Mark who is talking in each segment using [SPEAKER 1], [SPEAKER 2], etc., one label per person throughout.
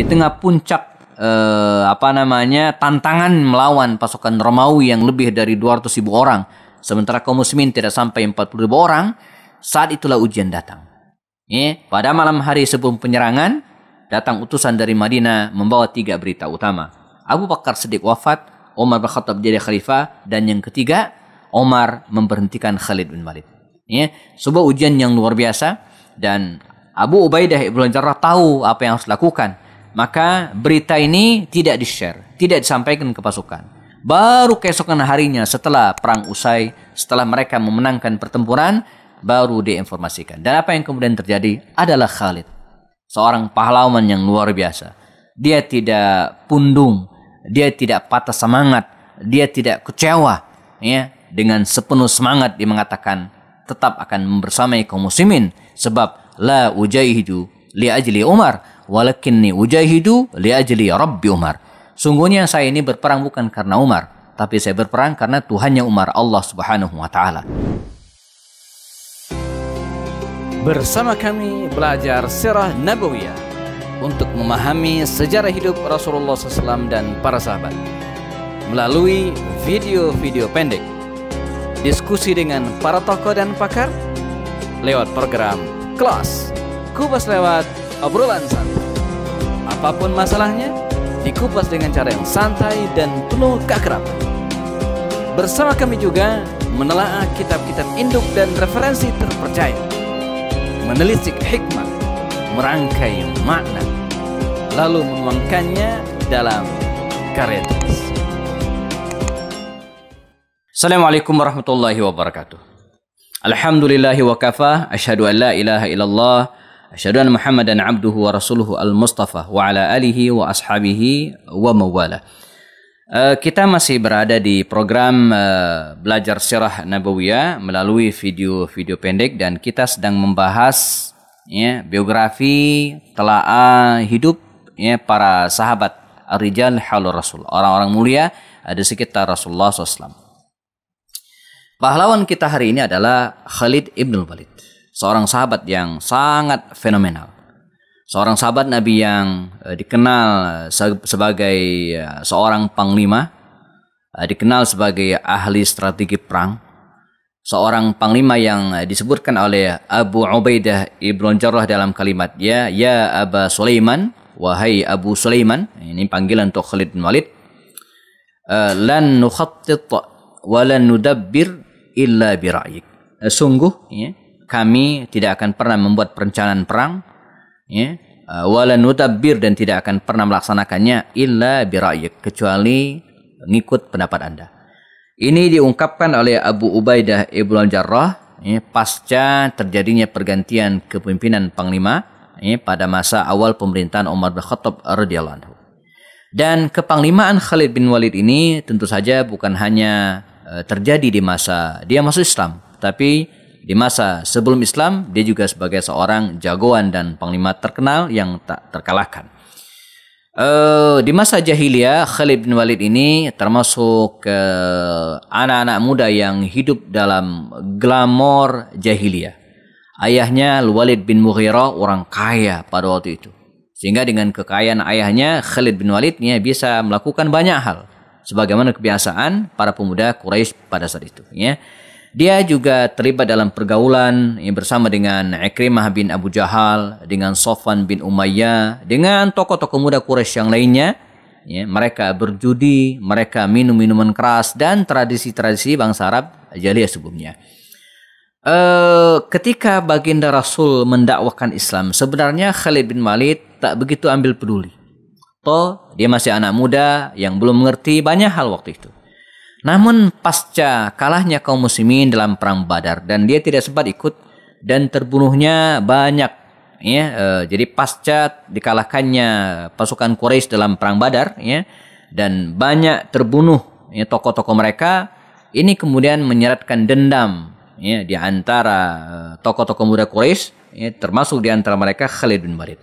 [SPEAKER 1] di tengah puncak eh, apa namanya tantangan melawan pasukan Romawi yang lebih dari 200 ribu orang, sementara kaum muslimin tidak sampai 40 ribu orang, saat itulah ujian datang. Ya, pada malam hari sebelum penyerangan, datang utusan dari Madinah membawa tiga berita utama. Abu Bakar sedik wafat, Omar bin Khattab jadi khalifah, dan yang ketiga, Omar memberhentikan Khalid bin Walid. Ya, sebuah ujian yang luar biasa dan Abu Ubaidah Ibn Jarrah tahu apa yang harus dilakukan maka berita ini tidak di-share, tidak disampaikan ke pasukan. Baru keesokan harinya setelah perang usai, setelah mereka memenangkan pertempuran, baru diinformasikan. Dan apa yang kemudian terjadi adalah Khalid, seorang pahlawan yang luar biasa. Dia tidak pundung, dia tidak patah semangat, dia tidak kecewa, ya, dengan sepenuh semangat dia mengatakan tetap akan membersamai kaum muslimin sebab la ujaihidu li ajli Umar walakinni ujahidu liajli rabbi Umar. Sungguhnya saya ini berperang bukan karena Umar, tapi saya berperang karena Tuhannya Umar Allah Subhanahu wa taala. Bersama kami belajar sirah Nabawiyah untuk memahami sejarah hidup Rasulullah SAW dan para sahabat melalui video-video pendek, diskusi dengan para tokoh dan pakar lewat program kelas kubas lewat obrolan santai. Apapun masalahnya, dikupas dengan cara yang santai dan penuh keakraban. Bersama kami juga menelaah kitab-kitab induk dan referensi terpercaya, menelisik hikmah, merangkai makna, lalu menuangkannya dalam karya tulis. Assalamualaikum warahmatullahi wabarakatuh. Alhamdulillahi wa kafa, asyhadu an la ilaha illallah Asyhadu anna Muhammadan abduhu wa rasuluhu al-mustafa wa ala alihi wa ashabihi wa mawala. Uh, kita masih berada di program uh, belajar sirah nabawiyah melalui video-video pendek dan kita sedang membahas ya biografi telaah hidup ya para sahabat rijal halur rasul orang-orang mulia ada sekitar Rasulullah SAW. Pahlawan kita hari ini adalah Khalid ibn Walid seorang sahabat yang sangat fenomenal. Seorang sahabat Nabi yang eh, dikenal eh, sebagai eh, seorang panglima, dikenal sebagai ahli strategi perang, seorang panglima yang disebutkan oleh Abu Ubaidah Ibn Jarrah dalam kalimat ya ya Aba Sulaiman wahai Abu Sulaiman ini panggilan untuk Khalid bin Walid lan nukhattit wa lan nudabbir illa bira'ik sungguh ya, kami tidak akan pernah membuat perencanaan perang ya eh, wala nutabbir dan tidak akan pernah melaksanakannya illa bira'yik kecuali mengikut pendapat Anda. Ini diungkapkan oleh Abu Ubaidah Ibnu Jarrah ya, pasca terjadinya pergantian kepemimpinan panglima ya, pada masa awal pemerintahan Umar bin Khattab radhiyallahu anhu. Dan kepanglimaan Khalid bin Walid ini tentu saja bukan hanya eh, terjadi di masa dia masuk Islam, tapi di masa sebelum Islam, dia juga sebagai seorang jagoan dan panglima terkenal yang tak terkalahkan. Uh, di masa jahiliyah, Khalid bin Walid ini termasuk anak eh, anak-anak muda yang hidup dalam glamor jahiliyah. Ayahnya Walid bin Mughirah orang kaya pada waktu itu. Sehingga dengan kekayaan ayahnya, Khalid bin Walid ya, bisa melakukan banyak hal sebagaimana kebiasaan para pemuda Quraisy pada saat itu ya. Dia juga terlibat dalam pergaulan yang bersama dengan Ikrimah bin Abu Jahal, dengan Sofan bin Umayyah, dengan tokoh-tokoh muda Quraisy yang lainnya. Ya, mereka berjudi, mereka minum minuman keras dan tradisi-tradisi bangsa Arab jadi sebelumnya. E, ketika baginda Rasul mendakwakan Islam, sebenarnya Khalid bin Malik tak begitu ambil peduli. Toh dia masih anak muda yang belum mengerti banyak hal waktu itu. Namun pasca kalahnya kaum muslimin dalam perang Badar dan dia tidak sempat ikut dan terbunuhnya banyak ya e, jadi pasca dikalahkannya pasukan Quraisy dalam perang Badar ya dan banyak terbunuh ya tokoh-tokoh mereka ini kemudian menyeratkan dendam ya di antara e, tokoh-tokoh muda Quraisy ya, termasuk di antara mereka Khalid bin Walid.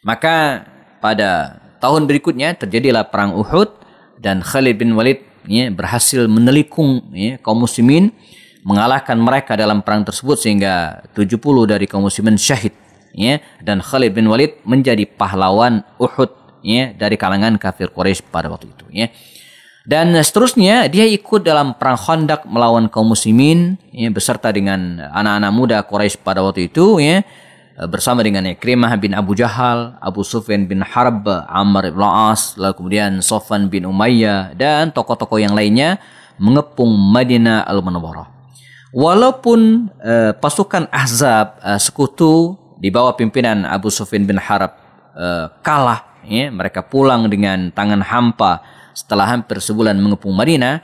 [SPEAKER 1] Maka pada tahun berikutnya terjadilah perang Uhud dan Khalid bin Walid ya, berhasil menelikung ya, kaum muslimin mengalahkan mereka dalam perang tersebut sehingga 70 dari kaum muslimin syahid ya dan Khalid bin Walid menjadi pahlawan Uhud ya dari kalangan kafir Quraisy pada waktu itu ya. Dan seterusnya dia ikut dalam perang Khandaq melawan kaum muslimin ya beserta dengan anak-anak muda Quraisy pada waktu itu ya Eh, bersama dengan Ikrimah bin Abu Jahal, Abu Sufyan bin Harb, Amr ibn As, lalu kemudian Sofan bin Umayyah dan tokoh-tokoh yang lainnya mengepung Madinah Al-Munawwarah. Walaupun uh, pasukan Ahzab uh, sekutu di bawah pimpinan Abu Sufyan bin Harb uh, kalah, ya, mereka pulang dengan tangan hampa setelah hampir sebulan mengepung Madinah,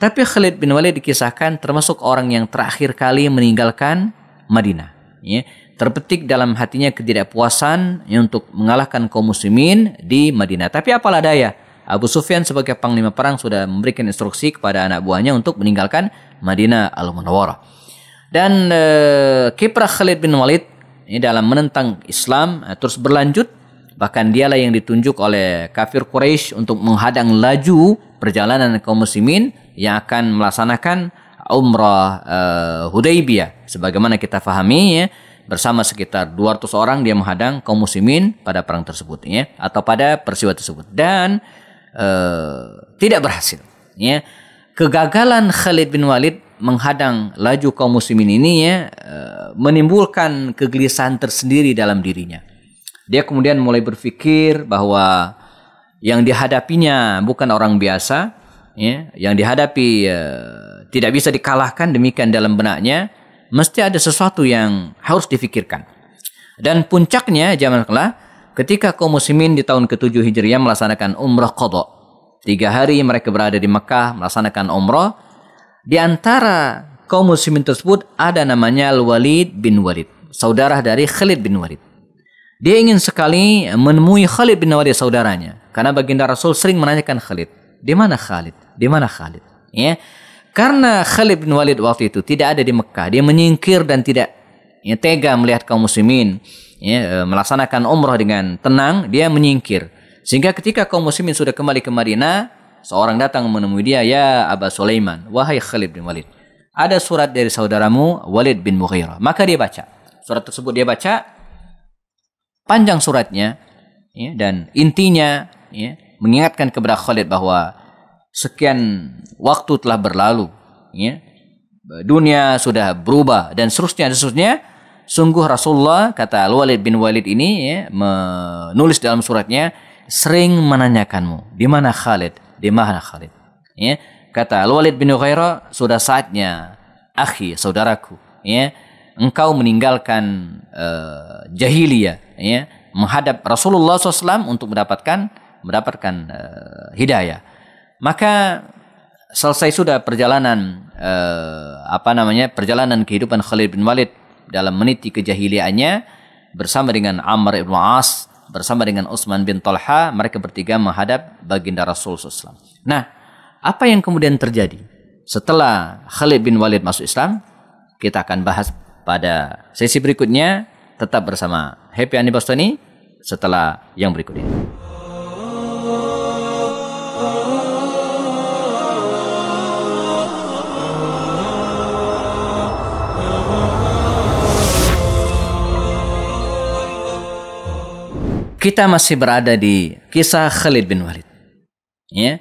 [SPEAKER 1] tapi Khalid bin Walid dikisahkan termasuk orang yang terakhir kali meninggalkan Madinah. Ya terpetik dalam hatinya ketidakpuasan untuk mengalahkan kaum muslimin di Madinah. Tapi apalah daya, Abu Sufyan sebagai panglima perang sudah memberikan instruksi kepada anak buahnya untuk meninggalkan Madinah Al-Munawwarah. Dan e, kiprah Khalid bin Walid ini dalam menentang Islam e, terus berlanjut bahkan dialah yang ditunjuk oleh kafir Quraisy untuk menghadang laju perjalanan kaum muslimin yang akan melaksanakan umrah e, Hudaybiyah sebagaimana kita fahami ya bersama sekitar 200 orang dia menghadang kaum muslimin pada perang tersebut ya atau pada peristiwa tersebut dan eh, tidak berhasil ya. Kegagalan Khalid bin Walid menghadang laju kaum muslimin ini ya eh, menimbulkan kegelisahan tersendiri dalam dirinya. Dia kemudian mulai berpikir bahwa yang dihadapinya bukan orang biasa, ya, yang dihadapi eh, tidak bisa dikalahkan demikian dalam benaknya mesti ada sesuatu yang harus difikirkan. Dan puncaknya zaman kala ketika kaum muslimin di tahun ke-7 Hijriah melaksanakan umrah qada. Tiga hari mereka berada di Mekah melaksanakan umrah. Di antara kaum muslimin tersebut ada namanya Al-Walid bin Walid, saudara dari Khalid bin Walid. Dia ingin sekali menemui Khalid bin Walid saudaranya karena baginda Rasul sering menanyakan Khalid, "Di mana Khalid? Di mana Khalid?" Ya. Karena Khalid bin Walid waktu itu tidak ada di Mekah, dia menyingkir dan tidak ya, tega melihat kaum muslimin ya, e, melaksanakan umrah dengan tenang, dia menyingkir. Sehingga ketika kaum muslimin sudah kembali ke Madinah, seorang datang menemui dia, "Ya Aba Sulaiman, wahai Khalid bin Walid, ada surat dari saudaramu Walid bin Mughirah." Maka dia baca. Surat tersebut dia baca panjang suratnya ya, dan intinya ya, mengingatkan kepada Khalid bahwa sekian waktu telah berlalu, ya. dunia sudah berubah dan seterusnya dan seterusnya. Sungguh Rasulullah kata Al Walid bin Walid ini ya, menulis dalam suratnya sering menanyakanmu di mana Khalid, di mana Khalid. Ya, kata Al Walid bin Ukhaira sudah saatnya akhi saudaraku ya engkau meninggalkan uh, jahiliyah ya menghadap Rasulullah SAW untuk mendapatkan mendapatkan uh, hidayah maka selesai sudah perjalanan eh, apa namanya perjalanan kehidupan Khalid bin Walid dalam meniti kejahiliannya bersama dengan Amr ibnu As bersama dengan Utsman bin Talha mereka bertiga menghadap baginda Rasul SAW. Nah, apa yang kemudian terjadi setelah Khalid bin Walid masuk Islam? Kita akan bahas pada sesi berikutnya. Tetap bersama Happy Ani setelah yang berikut ini. Kita masih berada di kisah Khalid bin Walid. Ya.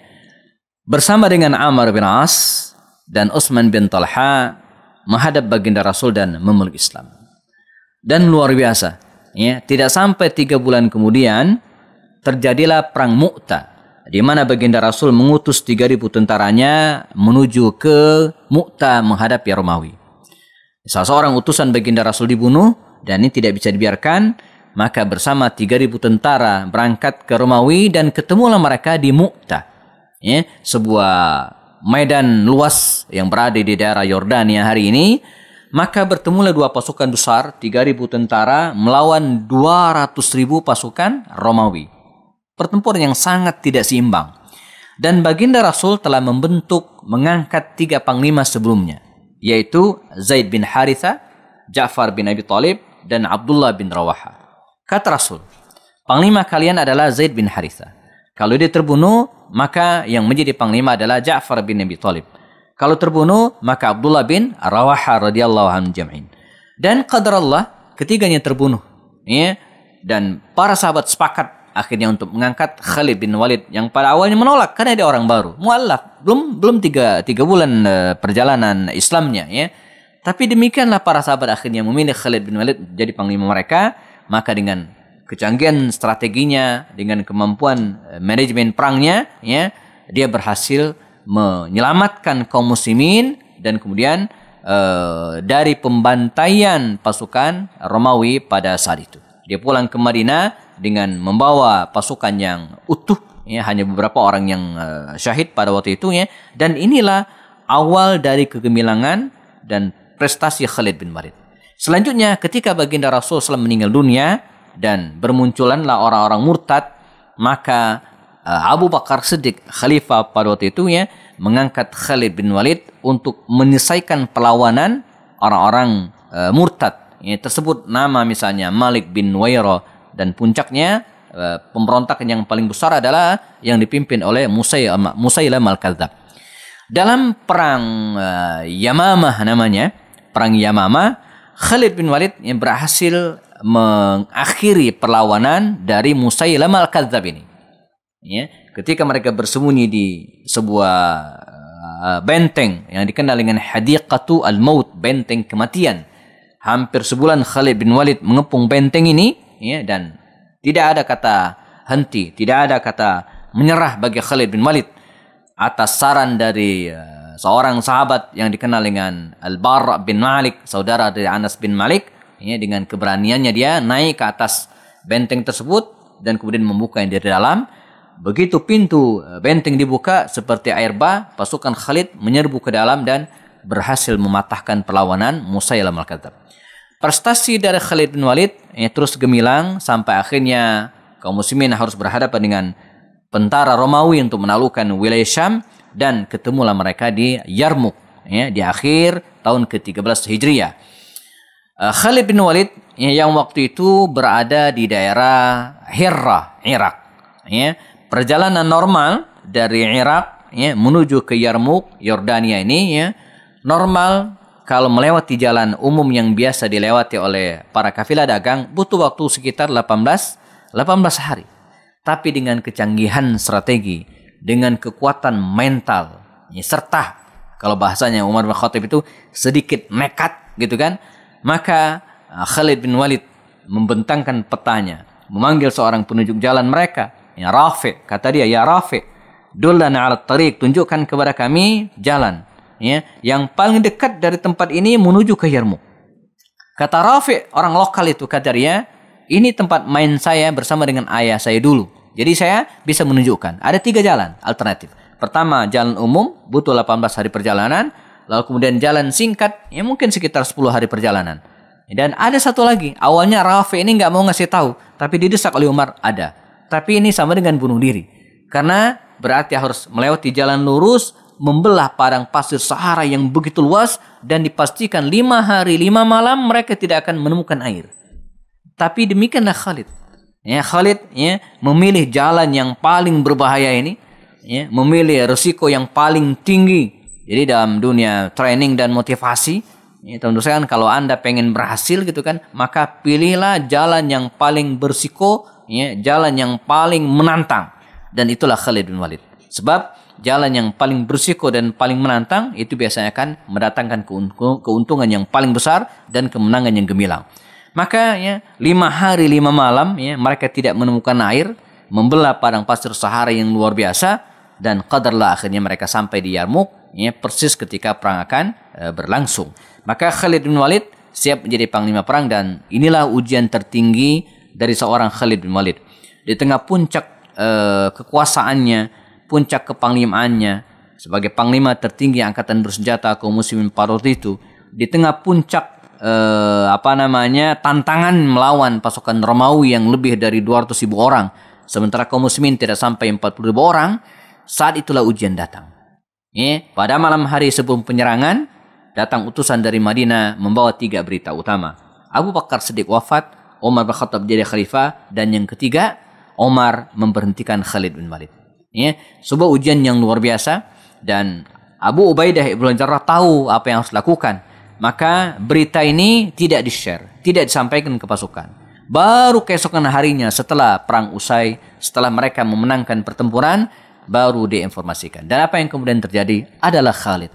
[SPEAKER 1] Bersama dengan Amr bin As dan Utsman bin Talha menghadap baginda Rasul dan memeluk Islam. Dan luar biasa, ya, tidak sampai tiga bulan kemudian terjadilah perang Mu'tah di mana baginda Rasul mengutus 3000 tentaranya menuju ke Mu'ta menghadapi Romawi. Salah seorang utusan baginda Rasul dibunuh dan ini tidak bisa dibiarkan maka bersama 3.000 tentara berangkat ke Romawi dan ketemulah mereka di Muktah, Ya, sebuah medan luas yang berada di daerah Yordania hari ini. Maka bertemulah dua pasukan besar, 3.000 tentara melawan 200.000 pasukan Romawi. Pertempuran yang sangat tidak seimbang. Dan baginda Rasul telah membentuk mengangkat tiga panglima sebelumnya, yaitu Zaid bin Haritha, Ja'far bin Abi Talib, dan Abdullah bin Rawaha. Kata Rasul, panglima kalian adalah Zaid bin Haritha. Kalau dia terbunuh, maka yang menjadi panglima adalah Ja'far bin Nabi Talib. Kalau terbunuh, maka Abdullah bin Rawaha radhiyallahu anhu jam'in. Dan qadar Allah, ketiganya terbunuh. Ya, dan para sahabat sepakat akhirnya untuk mengangkat Khalid bin Walid yang pada awalnya menolak karena dia orang baru, mualaf, belum belum tiga, tiga bulan e, perjalanan Islamnya ya. Tapi demikianlah para sahabat akhirnya memilih Khalid bin Walid jadi panglima mereka maka dengan kecanggihan strateginya, dengan kemampuan eh, manajemen perangnya, ya, dia berhasil menyelamatkan kaum muslimin dan kemudian e, dari pembantaian pasukan Romawi pada saat itu. Dia pulang ke Madinah dengan membawa pasukan yang utuh, ya, hanya beberapa orang yang e, syahid pada waktu itu ya. Dan inilah awal dari kegemilangan dan prestasi Khalid bin Walid. Selanjutnya ketika baginda Rasul SAW meninggal dunia dan bermunculanlah orang-orang murtad, maka eh, Abu Bakar Siddiq khalifah pada waktu itu ya mengangkat Khalid bin Walid untuk menyelesaikan perlawanan orang-orang e, murtad Ini tersebut nama misalnya Malik bin Wairo dan puncaknya e, pemberontakan yang paling besar adalah yang dipimpin oleh Musailam al-Kadzab. Dalam perang e, Yamamah namanya, perang Yamamah Khalid bin Walid yang berhasil mengakhiri perlawanan dari Musailamah al-Kadzab ini. Ya, ketika mereka bersembunyi di sebuah uh, benteng yang dikenal dengan Hadiqatu al-Maut, benteng kematian. Hampir sebulan Khalid bin Walid mengepung benteng ini ya dan tidak ada kata henti, tidak ada kata menyerah bagi Khalid bin Walid atas saran dari uh, seorang sahabat yang dikenal dengan Al-Bar bin Malik, saudara dari Anas bin Malik, ini ya, dengan keberaniannya dia naik ke atas benteng tersebut dan kemudian membuka yang dari dalam. Begitu pintu eh, benteng dibuka seperti air bah, pasukan Khalid menyerbu ke dalam dan berhasil mematahkan perlawanan Musailam al-Kadzab. Prestasi dari Khalid bin Walid ini ya, terus gemilang sampai akhirnya kaum muslimin harus berhadapan dengan tentara Romawi untuk menaklukkan wilayah Syam dan ketemulah mereka di Yarmuk ya, di akhir tahun ke-13 Hijriah. Eh, Khalid bin Walid ya, yang waktu itu berada di daerah Hira, Irak. Ya, perjalanan normal dari Irak ya, menuju ke Yarmuk, Yordania ini ya, normal kalau melewati jalan umum yang biasa dilewati oleh para kafilah dagang butuh waktu sekitar 18 18 hari. Tapi dengan kecanggihan strategi dengan kekuatan mental ya, serta kalau bahasanya Umar bin Khattab itu sedikit nekat gitu kan maka eh, Khalid bin Walid membentangkan petanya memanggil seorang penunjuk jalan mereka ya Rafi kata dia ya Rafi dullana ala tariq tunjukkan kepada kami jalan ya yang paling dekat dari tempat ini menuju ke Yarmu kata Rafi orang lokal itu kata dia ini tempat main saya bersama dengan ayah saya dulu jadi saya bisa menunjukkan ada tiga jalan alternatif. Pertama jalan umum butuh 18 hari perjalanan, lalu kemudian jalan singkat yang mungkin sekitar 10 hari perjalanan. Dan ada satu lagi, awalnya Rafi ini nggak mau ngasih tahu, tapi didesak oleh Umar ada. Tapi ini sama dengan bunuh diri. Karena berarti harus melewati jalan lurus, membelah padang pasir Sahara yang begitu luas, dan dipastikan lima hari lima malam mereka tidak akan menemukan air. Tapi demikianlah Khalid ya Khalid ya memilih jalan yang paling berbahaya ini ya memilih resiko yang paling tinggi jadi dalam dunia training dan motivasi ya tentu saja kan kalau Anda pengen berhasil gitu kan maka pilihlah jalan yang paling bersiko ya jalan yang paling menantang dan itulah Khalid bin Walid sebab jalan yang paling bersiko dan paling menantang itu biasanya akan mendatangkan keuntungan yang paling besar dan kemenangan yang gemilang. Maka ya lima hari lima malam ya mereka tidak menemukan air, membelah padang pasir Sahara yang luar biasa dan qadarlah akhirnya mereka sampai di Yarmouk ya persis ketika perang akan e, berlangsung. Maka Khalid bin Walid siap menjadi panglima perang dan inilah ujian tertinggi dari seorang Khalid bin Walid. Di tengah puncak e, kekuasaannya, puncak kepanglimaannya sebagai panglima tertinggi angkatan bersenjata kaum muslimin pada itu, di tengah puncak eh, apa namanya tantangan melawan pasukan Romawi yang lebih dari 200 ribu orang. Sementara kaum muslimin tidak sampai 40 ribu orang. Saat itulah ujian datang. Ya, pada malam hari sebelum penyerangan, datang utusan dari Madinah membawa tiga berita utama. Abu Bakar Siddiq wafat, Omar bin Khattab jadi khalifah, dan yang ketiga, Omar memberhentikan Khalid bin Walid. Ya, sebuah ujian yang luar biasa dan Abu Ubaidah ibn Jarrah tahu apa yang harus dilakukan maka berita ini tidak di-share, tidak disampaikan ke pasukan. Baru keesokan harinya setelah perang usai, setelah mereka memenangkan pertempuran, baru diinformasikan. Dan apa yang kemudian terjadi adalah Khalid,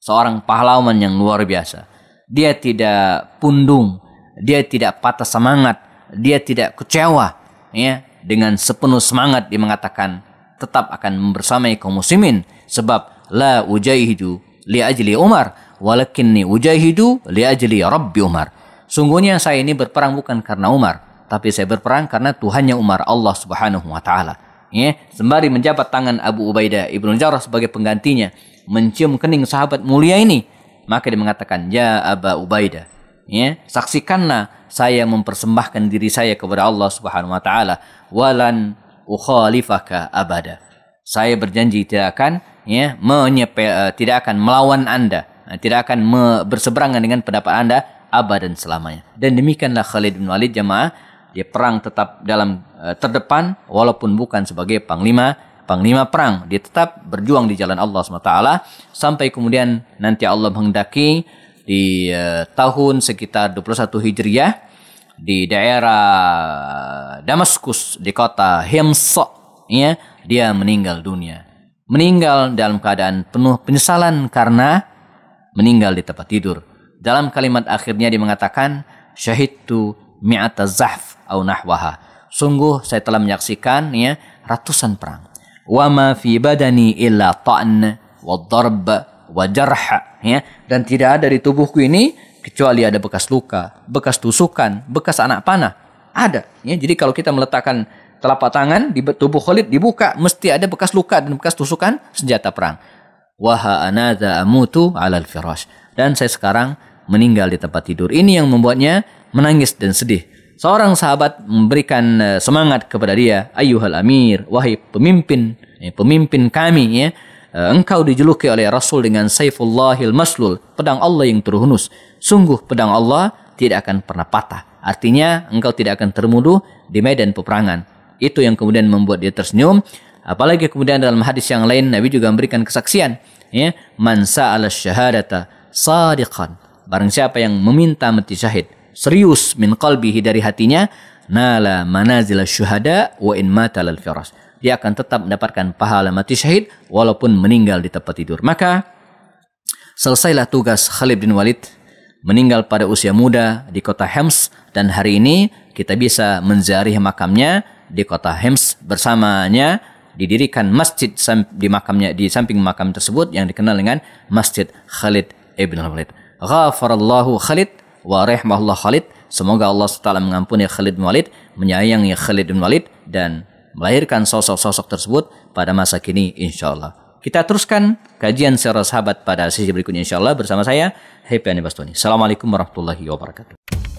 [SPEAKER 1] seorang pahlawan yang luar biasa. Dia tidak pundung, dia tidak patah semangat, dia tidak kecewa, ya, dengan sepenuh semangat dia mengatakan tetap akan bersamai kaum muslimin sebab la ujaihidu ajli Umar, walakinni ujahidu ajli ya Rabbi Umar. Sungguhnya saya ini berperang bukan karena Umar, tapi saya berperang karena Tuhannya Umar Allah Subhanahu wa taala. Ya, sembari menjabat tangan Abu Ubaidah Ibnu Jarrah sebagai penggantinya, mencium kening sahabat mulia ini, maka dia mengatakan, "Ya Abu Ubaidah, ya, saksikanlah saya mempersembahkan diri saya kepada Allah Subhanahu wa taala, walan ukhalifaka abada." Saya berjanji tidak akan ya menyepe, uh, tidak akan melawan Anda, nah, tidak akan berseberangan dengan pendapat Anda abad dan selamanya. Dan demikianlah Khalid bin Walid jemaah, dia perang tetap dalam uh, terdepan walaupun bukan sebagai panglima panglima perang, dia tetap berjuang di jalan Allah SWT sampai kemudian nanti Allah menghendaki di uh, tahun sekitar 21 Hijriah di daerah Damaskus di kota Hemsok ya dia meninggal dunia meninggal dalam keadaan penuh penyesalan karena meninggal di tempat tidur. Dalam kalimat akhirnya dia mengatakan syahidtu mi'ata zahf au nahwaha. Sungguh saya telah menyaksikan ya ratusan perang. Wa ma fi badani illa ta'n wa darb wa jarh ya dan tidak ada di tubuhku ini kecuali ada bekas luka, bekas tusukan, bekas anak panah. Ada ya. Jadi kalau kita meletakkan telapak tangan di tubuh Khalid dibuka, mesti ada bekas luka dan bekas tusukan senjata perang. Waha anadha amutu alal firash. Dan saya sekarang meninggal di tempat tidur. Ini yang membuatnya menangis dan sedih. Seorang sahabat memberikan eh, semangat kepada dia, Ayuhal amir, wahai pemimpin, eh, pemimpin kami ya. Eh, engkau dijuluki oleh Rasul dengan Saifullahil Maslul, pedang Allah yang terhunus. Sungguh pedang Allah tidak akan pernah patah. Artinya engkau tidak akan termuduh di medan peperangan. Itu yang kemudian membuat dia tersenyum. Apalagi kemudian dalam hadis yang lain Nabi juga memberikan kesaksian, ya, man sa'ala syahadata sadiqan. Barang siapa yang meminta mati syahid serius min qalbihi dari hatinya, nala manazil syuhada wa in mata lal firas. Dia akan tetap mendapatkan pahala mati syahid walaupun meninggal di tempat tidur. Maka selesailah tugas Khalid bin Walid meninggal pada usia muda di kota Hams dan hari ini kita bisa menziarahi makamnya di kota Hems bersamanya didirikan masjid di makamnya di samping makam tersebut yang dikenal dengan Masjid Khalid ibn Walid. Ghafarallahu Khalid wa rahmahullah Khalid. Semoga Allah SWT mengampuni Khalid bin Walid, menyayangi Khalid bin Walid dan melahirkan sosok-sosok tersebut pada masa kini insya Allah. Kita teruskan kajian secara sahabat pada sesi berikutnya insya Allah bersama saya Happy Ani Bastoni. Assalamualaikum warahmatullahi wabarakatuh.